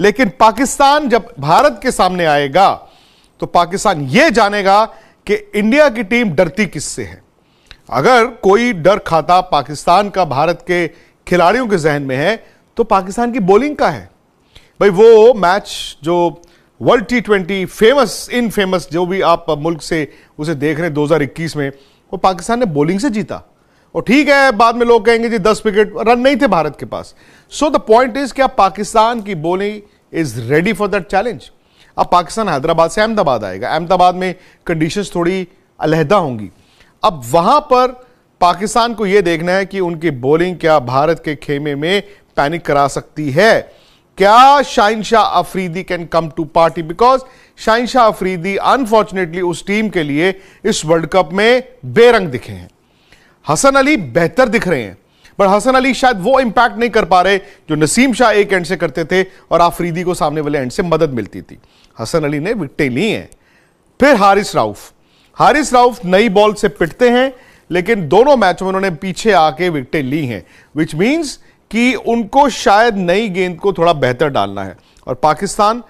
लेकिन पाकिस्तान जब भारत के सामने आएगा तो पाकिस्तान यह जानेगा कि इंडिया की टीम डरती किससे है अगर कोई डर खाता पाकिस्तान का भारत के खिलाड़ियों के जहन में है तो पाकिस्तान की बॉलिंग का है भाई वो मैच जो world T twenty famous in famous जो भी आप मुल्क से उसे देख रहे हैं 2021 में वो पाकिस्तान ने बॉलिंग से जीता और ठीक है बाद में लोग कहेंगे जी दस विकेट रन नहीं थे भारत के पास सो द पॉइंट इज क्या पाकिस्तान की bowling is ready for that challenge अब पाकिस्तान हैदराबाद से अहमदाबाद आएगा अहमदाबाद में कंडीशन थोड़ी अलहदा होंगी अब वहां पर पाकिस्तान को यह देखना है कि उनकी बॉलिंग क्या भारत के खेमे में पैनिक करा सकती है क्या Shaheen Shah Afridi can come to party because Shaheen Shah Afridi unfortunately उस टीम के लिए इस वर्ल्ड कप में बेरंग दिखे हैं हसन अली बेहतर दिख रहे हैं पर हसन अली शायद वो इंपैक्ट नहीं कर पा रहे जो नसीम शाह एक एंड से करते थे और आफरीदी को सामने वाले एंड से मदद मिलती थी हसन अली ने विकटें ली हैं फिर हारिस राउफ हारिस राउफ नई बॉल से पिटते हैं लेकिन दोनों मैचों में उन्होंने पीछे आके विकटें ली हैं विच मीन्स कि उनको शायद नई गेंद को थोड़ा बेहतर डालना है और पाकिस्तान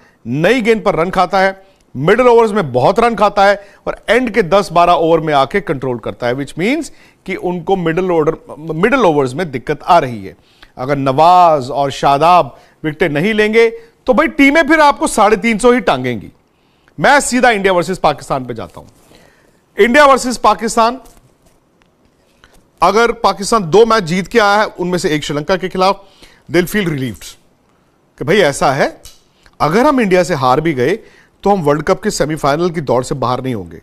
नई गेंद पर रन खाता है मिडिल ओवर्स में बहुत रन खाता है और एंड के 10-12 ओवर में आके कंट्रोल करता है विच मींस कि उनको मिडिल ऑर्डर मिडिल ओवर्स में दिक्कत आ रही है अगर नवाज और शादाब विकटें नहीं लेंगे तो भाई टीमें फिर आपको साढ़े तीन सौ ही टांगेंगी मैं सीधा इंडिया वर्सेस पाकिस्तान पे जाता हूं इंडिया वर्सेस पाकिस्तान अगर पाकिस्तान दो मैच जीत के आया है उनमें से एक श्रीलंका के खिलाफ दिल फील रिलीफ कि भाई ऐसा है अगर हम इंडिया से हार भी गए तो हम वर्ल्ड कप के सेमीफाइनल की दौड़ से बाहर नहीं होंगे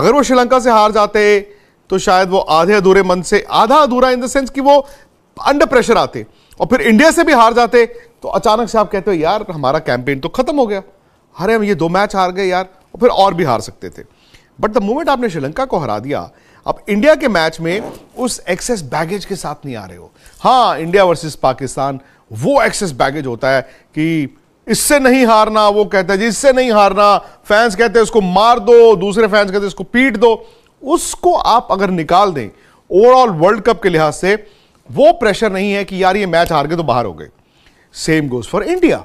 अगर वो श्रीलंका से हार जाते तो शायद वो आधे अधूरे मन से आधा अधूरा इन द सेंस कि वो अंडर प्रेशर आते और फिर इंडिया से भी हार जाते तो अचानक से आप कहते हो यार हमारा कैंपेन तो खत्म हो गया अरे हम ये दो मैच हार गए यार और फिर और भी हार सकते थे बट द मोमेंट आपने श्रीलंका को हरा दिया अब इंडिया के मैच में उस एक्सेस बैगेज के साथ नहीं आ रहे हो हाँ इंडिया वर्सेस पाकिस्तान वो एक्सेस बैगेज होता है कि इससे नहीं हारना वो कहता है जी इससे नहीं हारना फैंस कहते हैं उसको मार दो दूसरे फैंस कहते हैं उसको पीट दो उसको आप अगर निकाल दें ओवरऑल वर्ल्ड कप के लिहाज से वो प्रेशर नहीं है कि यार ये मैच हार गए तो बाहर हो गए same goes for India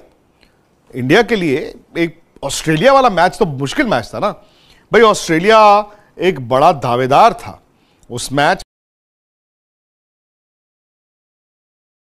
India के लिए एक ऑस्ट्रेलिया वाला मैच तो मुश्किल मैच था ना भाई ऑस्ट्रेलिया एक बड़ा दावेदार था उस मैच